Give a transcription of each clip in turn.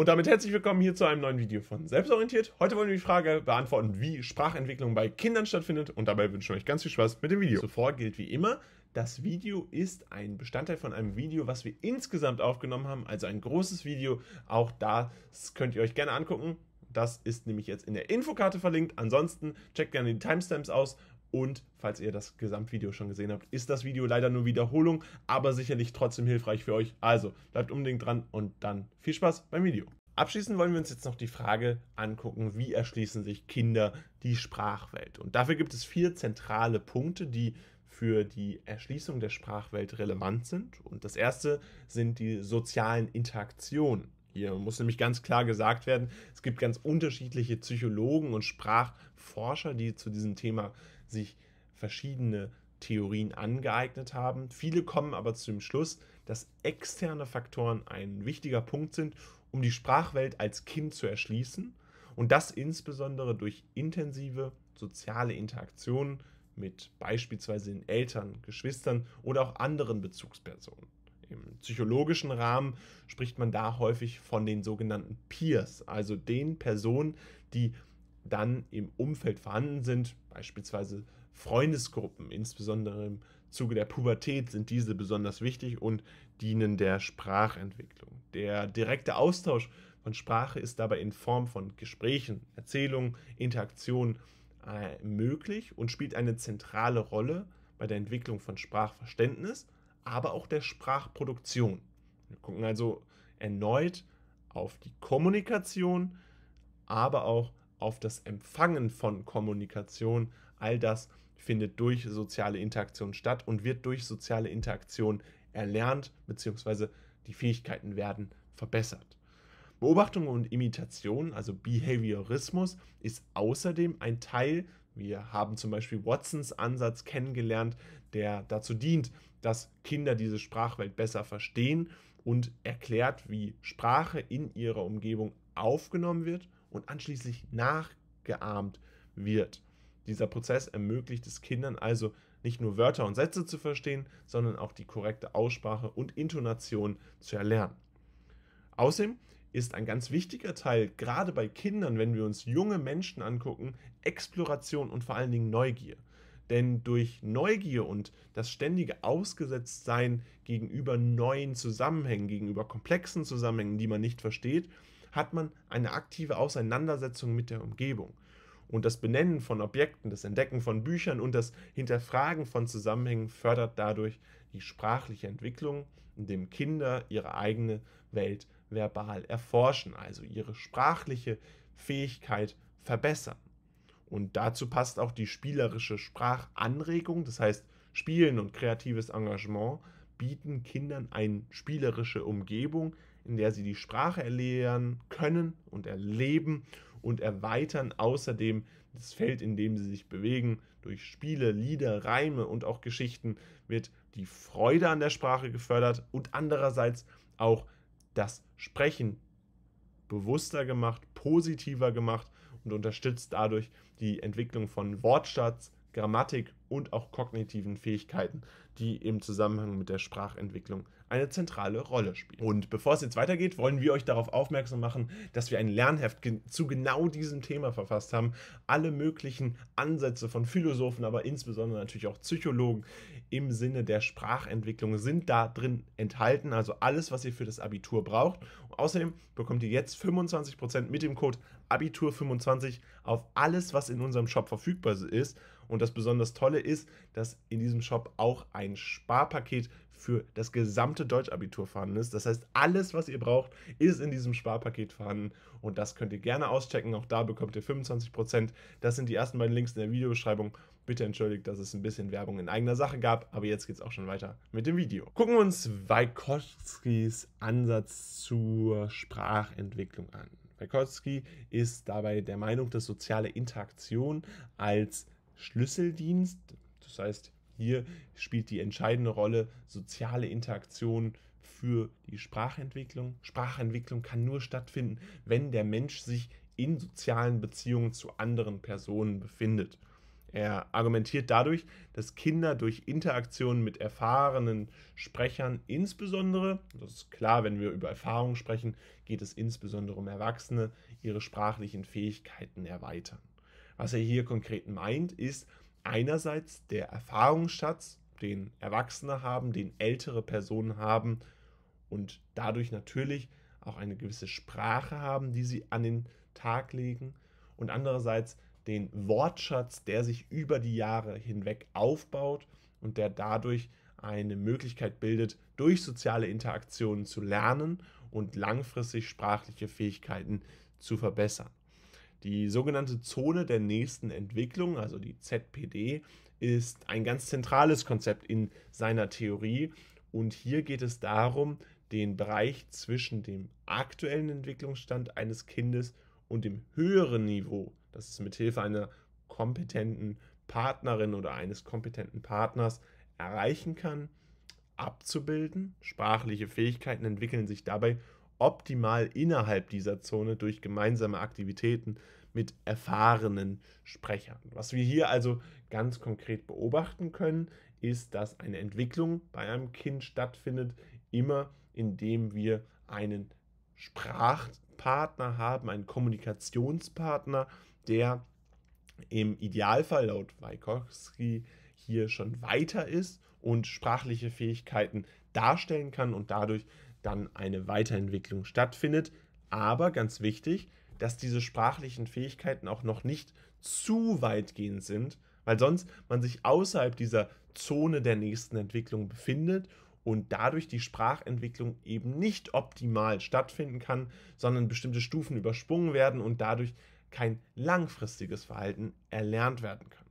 Und damit herzlich willkommen hier zu einem neuen Video von Selbstorientiert. Heute wollen wir die Frage beantworten, wie Sprachentwicklung bei Kindern stattfindet und dabei wünschen wir euch ganz viel Spaß mit dem Video. Zuvor gilt wie immer, das Video ist ein Bestandteil von einem Video, was wir insgesamt aufgenommen haben, also ein großes Video. Auch das könnt ihr euch gerne angucken. Das ist nämlich jetzt in der Infokarte verlinkt. Ansonsten checkt gerne die Timestamps aus und falls ihr das Gesamtvideo schon gesehen habt, ist das Video leider nur Wiederholung, aber sicherlich trotzdem hilfreich für euch. Also bleibt unbedingt dran und dann viel Spaß beim Video. Abschließend wollen wir uns jetzt noch die Frage angucken, wie erschließen sich Kinder die Sprachwelt. Und dafür gibt es vier zentrale Punkte, die für die Erschließung der Sprachwelt relevant sind. Und das erste sind die sozialen Interaktionen. Hier muss nämlich ganz klar gesagt werden, es gibt ganz unterschiedliche Psychologen und Sprachforscher, die zu diesem Thema sich verschiedene Theorien angeeignet haben. Viele kommen aber zu dem Schluss, dass externe Faktoren ein wichtiger Punkt sind, um die Sprachwelt als Kind zu erschließen und das insbesondere durch intensive soziale Interaktionen mit beispielsweise den Eltern, Geschwistern oder auch anderen Bezugspersonen im psychologischen Rahmen spricht man da häufig von den sogenannten Peers, also den Personen, die dann im Umfeld vorhanden sind, beispielsweise Freundesgruppen, insbesondere im Zuge der Pubertät sind diese besonders wichtig und dienen der Sprachentwicklung. Der direkte Austausch von Sprache ist dabei in Form von Gesprächen, Erzählungen, Interaktionen äh, möglich und spielt eine zentrale Rolle bei der Entwicklung von Sprachverständnis, aber auch der Sprachproduktion. Wir gucken also erneut auf die Kommunikation, aber auch auf das Empfangen von Kommunikation. All das findet durch soziale Interaktion statt und wird durch soziale Interaktion erlernt, beziehungsweise die Fähigkeiten werden verbessert. Beobachtung und Imitation, also Behaviorismus, ist außerdem ein Teil, wir haben zum Beispiel Watsons Ansatz kennengelernt, der dazu dient, dass Kinder diese Sprachwelt besser verstehen und erklärt, wie Sprache in ihrer Umgebung aufgenommen wird und anschließend nachgeahmt wird. Dieser Prozess ermöglicht es Kindern also nicht nur Wörter und Sätze zu verstehen, sondern auch die korrekte Aussprache und Intonation zu erlernen. Außerdem ist ein ganz wichtiger Teil, gerade bei Kindern, wenn wir uns junge Menschen angucken, Exploration und vor allen Dingen Neugier. Denn durch Neugier und das ständige Ausgesetztsein gegenüber neuen Zusammenhängen, gegenüber komplexen Zusammenhängen, die man nicht versteht, hat man eine aktive Auseinandersetzung mit der Umgebung. Und das Benennen von Objekten, das Entdecken von Büchern und das Hinterfragen von Zusammenhängen fördert dadurch die sprachliche Entwicklung, indem Kinder ihre eigene Welt verbal erforschen, also ihre sprachliche Fähigkeit verbessern. Und dazu passt auch die spielerische Sprachanregung, das heißt Spielen und kreatives Engagement bieten Kindern eine spielerische Umgebung, in der sie die Sprache erlernen können und erleben und erweitern außerdem das Feld, in dem sie sich bewegen. Durch Spiele, Lieder, Reime und auch Geschichten wird die Freude an der Sprache gefördert und andererseits auch das Sprechen bewusster gemacht, positiver gemacht und unterstützt dadurch die Entwicklung von Wortschatz, Grammatik und auch kognitiven Fähigkeiten, die im Zusammenhang mit der Sprachentwicklung eine zentrale Rolle spielen. Und bevor es jetzt weitergeht, wollen wir euch darauf aufmerksam machen, dass wir ein Lernheft zu genau diesem Thema verfasst haben. Alle möglichen Ansätze von Philosophen, aber insbesondere natürlich auch Psychologen im Sinne der Sprachentwicklung sind da drin enthalten. Also alles, was ihr für das Abitur braucht. Und außerdem bekommt ihr jetzt 25% mit dem Code Abitur25 auf alles, was in unserem Shop verfügbar ist. Und das besonders Tolle ist, dass in diesem Shop auch ein Sparpaket für das gesamte Deutschabitur vorhanden ist. Das heißt, alles, was ihr braucht, ist in diesem Sparpaket vorhanden und das könnt ihr gerne auschecken. Auch da bekommt ihr 25%. Das sind die ersten beiden Links in der Videobeschreibung. Bitte entschuldigt, dass es ein bisschen Werbung in eigener Sache gab, aber jetzt geht es auch schon weiter mit dem Video. Gucken wir uns Wajkowskis Ansatz zur Sprachentwicklung an. Wajkowski ist dabei der Meinung, dass soziale Interaktion als Schlüsseldienst, das heißt, hier spielt die entscheidende Rolle soziale Interaktion für die Sprachentwicklung. Sprachentwicklung kann nur stattfinden, wenn der Mensch sich in sozialen Beziehungen zu anderen Personen befindet. Er argumentiert dadurch, dass Kinder durch Interaktionen mit erfahrenen Sprechern insbesondere, das ist klar, wenn wir über Erfahrung sprechen, geht es insbesondere um Erwachsene, ihre sprachlichen Fähigkeiten erweitern. Was er hier konkret meint, ist, einerseits der Erfahrungsschatz, den Erwachsene haben, den ältere Personen haben und dadurch natürlich auch eine gewisse Sprache haben, die sie an den Tag legen und andererseits den Wortschatz, der sich über die Jahre hinweg aufbaut und der dadurch eine Möglichkeit bildet, durch soziale Interaktionen zu lernen und langfristig sprachliche Fähigkeiten zu verbessern. Die sogenannte Zone der nächsten Entwicklung, also die ZPD, ist ein ganz zentrales Konzept in seiner Theorie. Und hier geht es darum, den Bereich zwischen dem aktuellen Entwicklungsstand eines Kindes und dem höheren Niveau, das ist mithilfe einer kompetenten Partnerin oder eines kompetenten Partners erreichen kann, abzubilden. Sprachliche Fähigkeiten entwickeln sich dabei optimal innerhalb dieser Zone durch gemeinsame Aktivitäten mit erfahrenen Sprechern. Was wir hier also ganz konkret beobachten können, ist, dass eine Entwicklung bei einem Kind stattfindet, immer indem wir einen Sprachpartner haben, einen Kommunikationspartner, der im Idealfall laut Wajkowski hier schon weiter ist und sprachliche Fähigkeiten darstellen kann und dadurch dann eine Weiterentwicklung stattfindet. Aber ganz wichtig, dass diese sprachlichen Fähigkeiten auch noch nicht zu weitgehend sind, weil sonst man sich außerhalb dieser Zone der nächsten Entwicklung befindet und dadurch die Sprachentwicklung eben nicht optimal stattfinden kann, sondern bestimmte Stufen übersprungen werden und dadurch kein langfristiges Verhalten erlernt werden kann.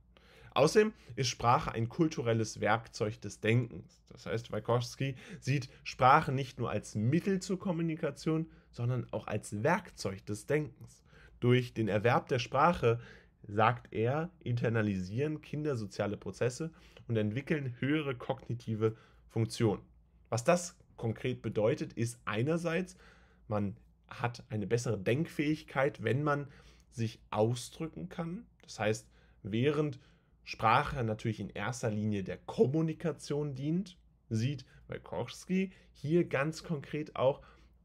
Außerdem ist Sprache ein kulturelles Werkzeug des Denkens. Das heißt, Wajkowski sieht Sprache nicht nur als Mittel zur Kommunikation, sondern auch als Werkzeug des Denkens. Durch den Erwerb der Sprache, sagt er, internalisieren Kinder soziale Prozesse und entwickeln höhere kognitive Funktionen. Was das konkret bedeutet, ist einerseits, man hat eine bessere Denkfähigkeit, wenn man sich ausdrücken kann. Das heißt, während Sprache natürlich in erster Linie der Kommunikation dient, sieht Welkowski hier ganz konkret auch,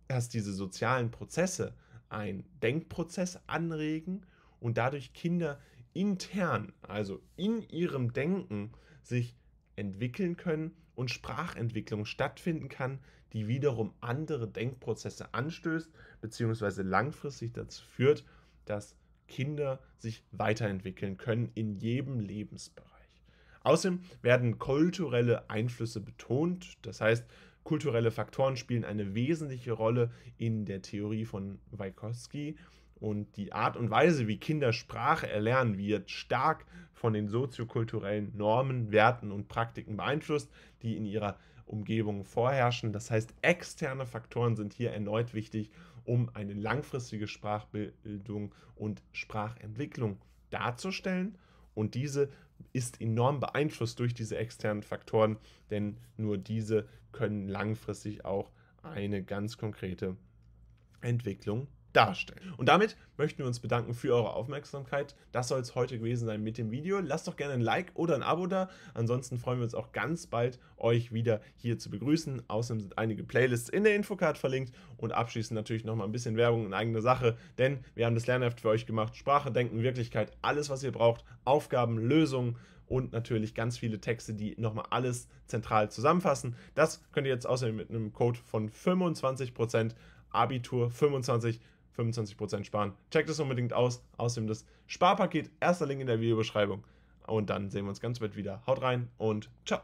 dass diese sozialen Prozesse einen Denkprozess anregen und dadurch Kinder intern, also in ihrem Denken, sich entwickeln können und Sprachentwicklung stattfinden kann, die wiederum andere Denkprozesse anstößt, beziehungsweise langfristig dazu führt, dass Kinder sich weiterentwickeln können in jedem Lebensbereich. Außerdem werden kulturelle Einflüsse betont, das heißt, kulturelle Faktoren spielen eine wesentliche Rolle in der Theorie von Vygotsky und die Art und Weise, wie Kinder Sprache erlernen, wird stark von den soziokulturellen Normen, Werten und Praktiken beeinflusst, die in ihrer Umgebung vorherrschen. Das heißt, externe Faktoren sind hier erneut wichtig um eine langfristige Sprachbildung und Sprachentwicklung darzustellen. Und diese ist enorm beeinflusst durch diese externen Faktoren, denn nur diese können langfristig auch eine ganz konkrete Entwicklung darstellen. Und damit möchten wir uns bedanken für eure Aufmerksamkeit. Das soll es heute gewesen sein mit dem Video. Lasst doch gerne ein Like oder ein Abo da. Ansonsten freuen wir uns auch ganz bald, euch wieder hier zu begrüßen. Außerdem sind einige Playlists in der Infocard verlinkt und abschließend natürlich nochmal ein bisschen Werbung in eigener Sache, denn wir haben das Lernheft für euch gemacht. Sprache, Denken, Wirklichkeit, alles, was ihr braucht. Aufgaben, Lösungen und natürlich ganz viele Texte, die nochmal alles zentral zusammenfassen. Das könnt ihr jetzt außerdem mit einem Code von 25% Abitur 25 25% sparen. Checkt es unbedingt aus. Außerdem das Sparpaket. Erster Link in der Videobeschreibung. Und dann sehen wir uns ganz bald wieder. Haut rein und ciao.